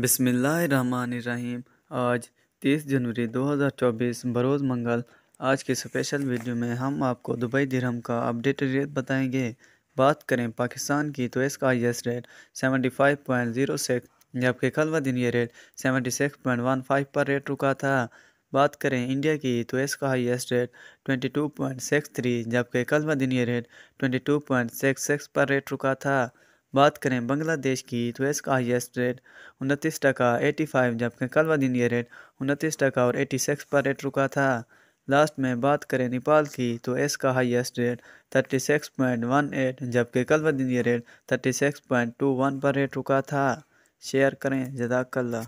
बिसमीम आज 30 जनवरी 2024 बरोज़ मंगल आज के स्पेशल वीडियो में हम आपको दुबई धरम का अपडेटेड रेट बताएंगे बात करें पाकिस्तान की तो इसका हाइस्ट रेट 75.06 जबकि कल व दिन ये रेट 76.15 पर रेट रुका था बात करें इंडिया की तो इसका हाइस्ट रेट 22.63 जबकि कल व दिन ये रेट 22.66 पर रेट रुका था बात करें बांग्लादेश की तो इसका हाइस्ट रेट उनतीस टका एटी फाइव जबकि कल व दिन ये रेट उनतीस टका और एटी सिक्स पर रेट रुका था लास्ट में बात करें नेपाल की तो इसका highest rate thirty six point one eight जबकि कल व दिन ये rate thirty six point two one पर रेट रुका था शेयर करें जदाकल्ला